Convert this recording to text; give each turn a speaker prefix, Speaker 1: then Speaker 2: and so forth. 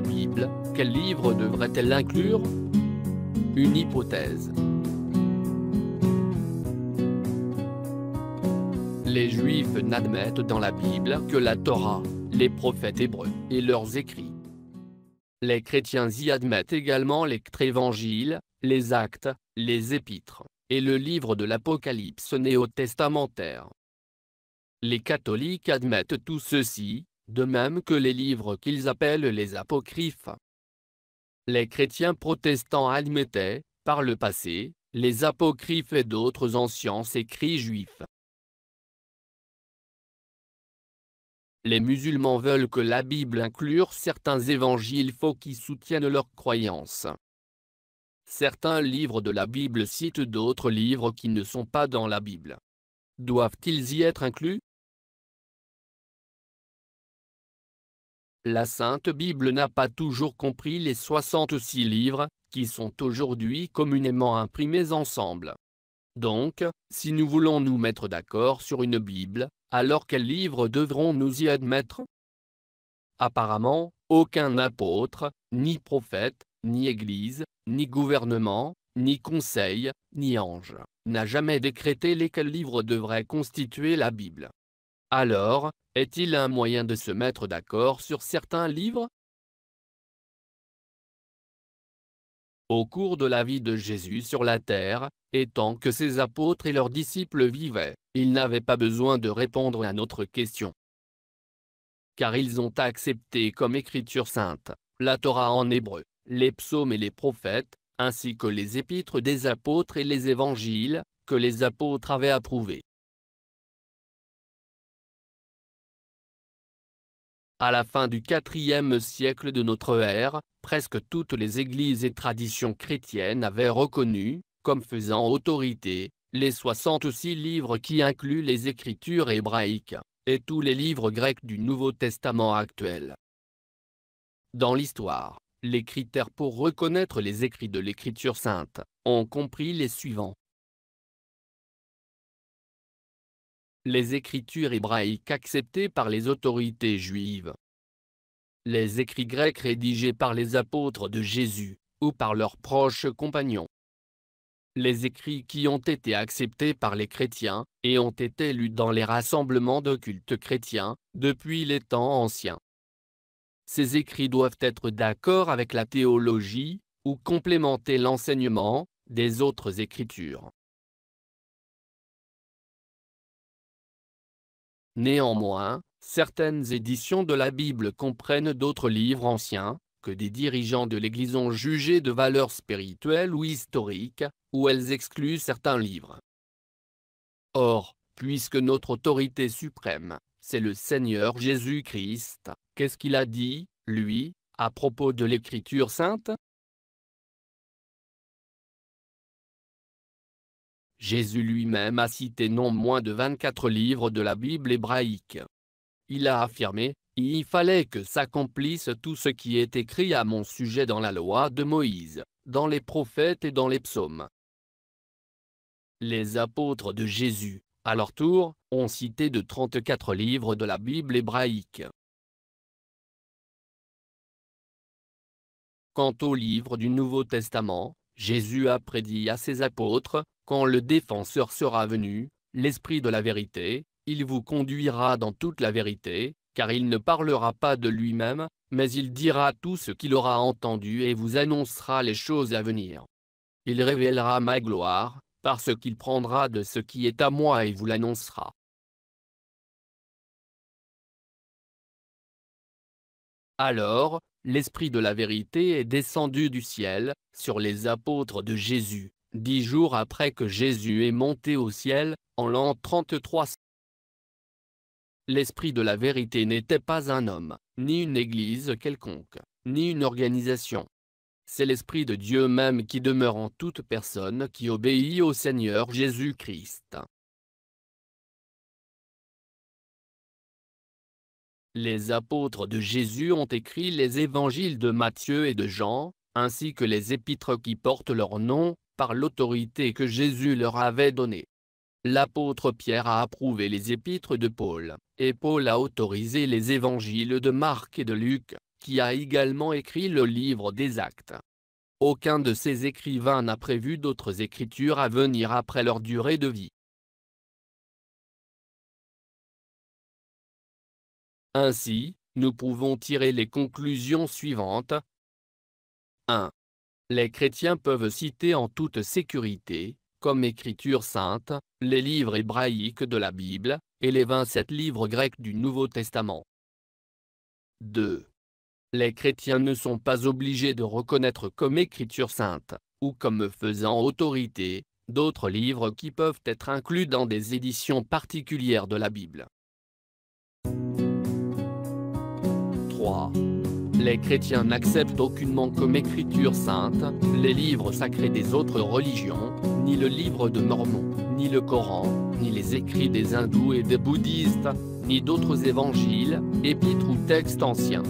Speaker 1: Bible, quel livre devrait-elle inclure Une hypothèse. Les Juifs n'admettent dans la Bible que la Torah, les prophètes hébreux et leurs écrits. Les chrétiens y admettent également les évangiles, les actes, les épîtres, et le livre de l'Apocalypse néo-testamentaire. Les catholiques admettent tout ceci, de même que les livres qu'ils appellent les apocryphes. Les chrétiens protestants admettaient, par le passé, les apocryphes et d'autres anciens écrits juifs. Les musulmans veulent que la Bible inclure certains évangiles faux qui soutiennent leurs croyances. Certains livres de la Bible citent d'autres livres qui ne sont pas dans la Bible. Doivent-ils y être inclus la Sainte Bible n'a pas toujours compris les 66 livres, qui sont aujourd'hui communément imprimés ensemble. Donc, si nous voulons nous mettre d'accord sur une Bible, alors quels livres devrons-nous y admettre Apparemment, aucun apôtre, ni prophète, ni Église, ni gouvernement, ni conseil, ni ange, n'a jamais décrété lesquels livres devraient constituer la Bible. Alors, est-il un moyen de se mettre d'accord sur certains livres Au cours de la vie de Jésus sur la terre, et tant que ses apôtres et leurs disciples vivaient, ils n'avaient pas besoin de répondre à notre question. Car ils ont accepté comme écriture sainte, la Torah en hébreu, les psaumes et les prophètes, ainsi que les épîtres des apôtres et les évangiles, que les apôtres avaient approuvés. À la fin du IVe siècle de notre ère, presque toutes les églises et traditions chrétiennes avaient reconnu, comme faisant autorité, les 66 livres qui incluent les écritures hébraïques, et tous les livres grecs du Nouveau Testament actuel. Dans l'histoire, les critères pour reconnaître les écrits de l'Écriture sainte, ont compris les suivants. les écritures hébraïques acceptées par les autorités juives. Les écrits grecs rédigés par les apôtres de Jésus, ou par leurs proches compagnons. Les écrits qui ont été acceptés par les chrétiens, et ont été lus dans les rassemblements d'occultes chrétiens, depuis les temps anciens. Ces écrits doivent être d'accord avec la théologie, ou complémenter l'enseignement, des autres écritures. Néanmoins, certaines éditions de la Bible comprennent d'autres livres anciens, que des dirigeants de l'Église ont jugés de valeur spirituelle ou historique, ou elles excluent certains livres. Or, puisque notre autorité suprême, c'est le Seigneur Jésus-Christ, qu'est-ce qu'il a dit, lui, à propos de l'Écriture sainte Jésus lui-même a cité non moins de 24 livres de la Bible hébraïque. Il a affirmé, Il fallait que s'accomplisse tout ce qui est écrit à mon sujet dans la loi de Moïse, dans les prophètes et dans les psaumes. Les apôtres de Jésus, à leur tour, ont cité de 34 livres de la Bible hébraïque. Quant aux livres du Nouveau Testament, Jésus a prédit à ses apôtres, quand le défenseur sera venu, l'Esprit de la vérité, il vous conduira dans toute la vérité, car il ne parlera pas de lui-même, mais il dira tout ce qu'il aura entendu et vous annoncera les choses à venir. Il révélera ma gloire, parce qu'il prendra de ce qui est à moi et vous l'annoncera. Alors, l'Esprit de la vérité est descendu du ciel, sur les apôtres de Jésus dix jours après que Jésus est monté au ciel, en l'an 33. L'Esprit de la vérité n'était pas un homme, ni une église quelconque, ni une organisation. C'est l'Esprit de Dieu même qui demeure en toute personne qui obéit au Seigneur Jésus-Christ. Les apôtres de Jésus ont écrit les évangiles de Matthieu et de Jean, ainsi que les épîtres qui portent leur nom, par l'autorité que Jésus leur avait donnée. L'apôtre Pierre a approuvé les épîtres de Paul, et Paul a autorisé les évangiles de Marc et de Luc, qui a également écrit le livre des actes. Aucun de ces écrivains n'a prévu d'autres écritures à venir après leur durée de vie. Ainsi, nous pouvons tirer les conclusions suivantes. 1 les chrétiens peuvent citer en toute sécurité, comme écriture sainte, les livres hébraïques de la Bible, et les 27 livres grecs du Nouveau Testament. 2. Les chrétiens ne sont pas obligés de reconnaître comme écriture sainte, ou comme faisant autorité, d'autres livres qui peuvent être inclus dans des éditions particulières de la Bible. 3. Les chrétiens n'acceptent aucunement comme écriture sainte les livres sacrés des autres religions, ni le livre de Mormon, ni le Coran, ni les écrits des hindous et des bouddhistes, ni d'autres évangiles, épîtres ou textes anciens.